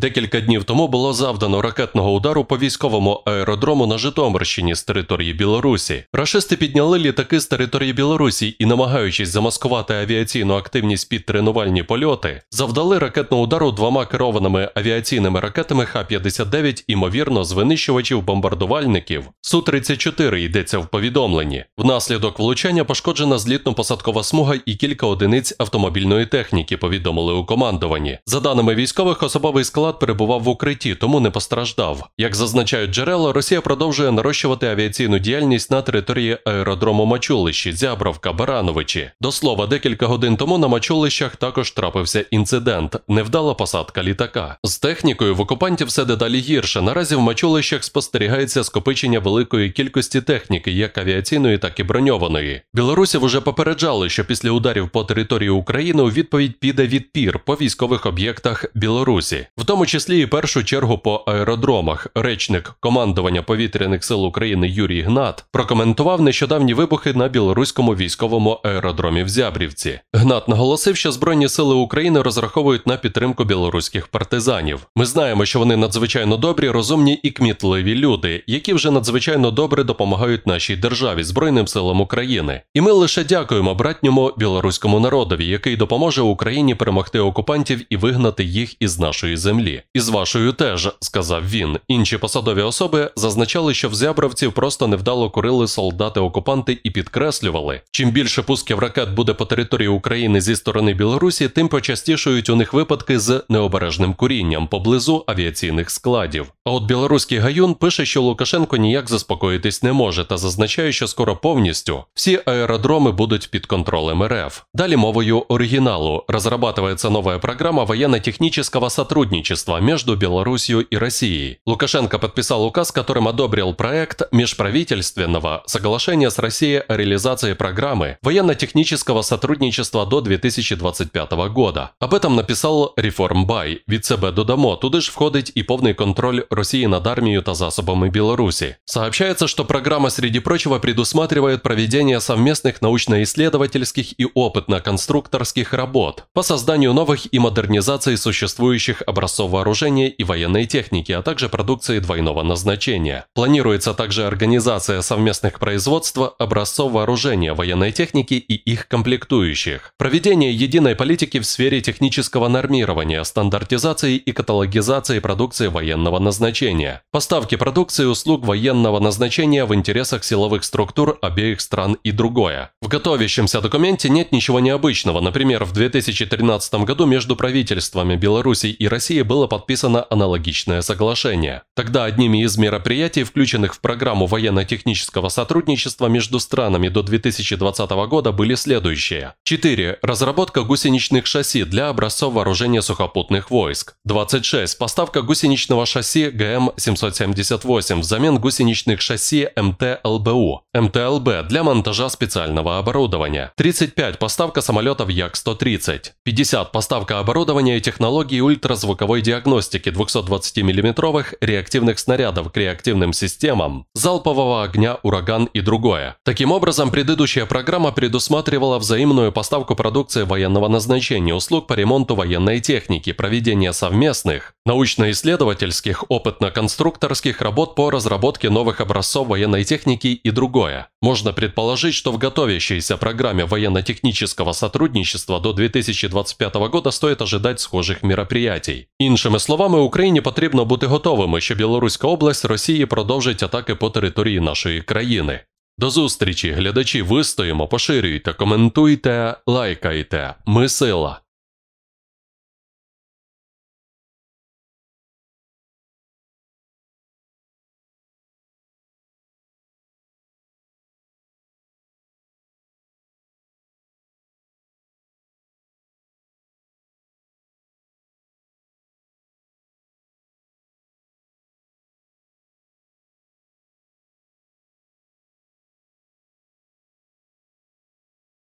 Декілька днів тому було завдано ракетного удару по військовому аеродрому на Житомирщині з території Білорусі. Рашисти підняли літаки з території Білорусі і, намагаючись замаскувати авіаційну активність під тренувальні польоти, завдали ракетного удару двома керованими авіаційними ракетами Х-59, імовірно, з винищувачів бомбардувальників. Су 34 йдеться в повідомленні. Внаслідок влучання пошкоджена злітно-посадкова смуга і кілька одиниць автомобільної техніки. Повідомили у командуванні. За даними військових, особовий склад склад перебував в укритті, тому не постраждав. Як зазначають джерела, Росія продовжує нарощувати авіаційну діяльність на території аеродрому Мачулищі, Зябровка, Барановичі. До слова, декілька годин тому на Мачулищах також трапився інцидент, невдала посадка літака. З технікою в окупантів все дедалі гірше. Наразі в Мачулищах спостерігається скопичення великої кількості техніки, як авіаційної, так і броньованої. Білорусів уже попереджали, що після ударів по території України у відповідь піде відпір по військових об'єктах Білорусі. В тому тому числі і першу чергу по аеродромах. Речник командування повітряних сил України Юрій Гнат прокоментував нещодавні вибухи на білоруському військовому аеродромі в Зябрівці. Гнат наголосив, що Збройні сили України розраховують на підтримку білоруських партизанів. Ми знаємо, що вони надзвичайно добрі, розумні і кмітливі люди, які вже надзвичайно добре допомагають нашій державі Збройним силам України. І ми лише дякуємо братньому білоруському народові, який допоможе Україні перемогти окупантів і вигнати їх із нашої землі землі, і з вашою теж, сказав він. Інші посадові особи зазначали, що в зябровці просто невдало курили солдати-окупанти і підкреслювали: чим більше пусків ракет буде по території України зі сторони Білорусі, тим почастішують у них випадки з необережним курінням поблизу авіаційних складів. А от білоруський гаюн пише, що Лукашенко ніяк заспокоїтись не може та зазначає, що скоро повністю всі аеродромы будуть під контролем РФ. Далі мовою оригиналу разрабатывается новая программа военно-технического сотрудничества между Белоруссией и Россией. Лукашенко подписал указ, которым одобрил проект межправительственного соглашения с Россией о реализации программы военно-технического сотрудничества до 2025 года. Об этом написал Реформбай, від себе додамо, туди ж входить і повний контроль России над армией та засобами Беларуси. Сообщается, что программа, среди прочего, предусматривает проведение совместных научно-исследовательских и опытно-конструкторских работ по созданию новых и модернизации существующих образцов вооружения и военной техники, а также продукции двойного назначения. Планируется также организация совместных производства образцов вооружения, военной техники и их комплектующих, проведение единой политики в сфере технического нормирования, стандартизации и каталогизации продукции военного назначения, назначения – поставки продукции и услуг военного назначения в интересах силовых структур обеих стран и другое. В готовящемся документе нет ничего необычного. Например, в 2013 году между правительствами Беларуси и России было подписано аналогичное соглашение. Тогда одними из мероприятий, включенных в программу военно-технического сотрудничества между странами до 2020 года, были следующие. 4. Разработка гусеничных шасси для образцов вооружения сухопутных войск. 26. Поставка гусеничного шасси ГМ-778 взамен гусеничных шасси МТ-ЛБУ, МТ-ЛБ для монтажа специального оборудования, 35 – поставка самолетов Як-130, 50 – поставка оборудования и технологий ультразвуковой диагностики 220 мм реактивных снарядов к реактивным системам, залпового огня «Ураган» и другое. Таким образом, предыдущая программа предусматривала взаимную поставку продукции военного назначения, услуг по ремонту военной техники, проведение совместных, научно-исследовательских опытно-конструкторских работ по разработке новых образцов военной техники и другое. Можно предположить, что в готовящейся программе военно-технического сотрудничества до 2025 года стоит ожидать схожих мероприятий. Іншими словами, Україні потрібно бути готовими, що Білоруська область Росії продовжить атаки по території нашої країни. До зустрічі, глядачі, вистоїмо, поширюйте, коментуйте, лайкайте. Ми сила.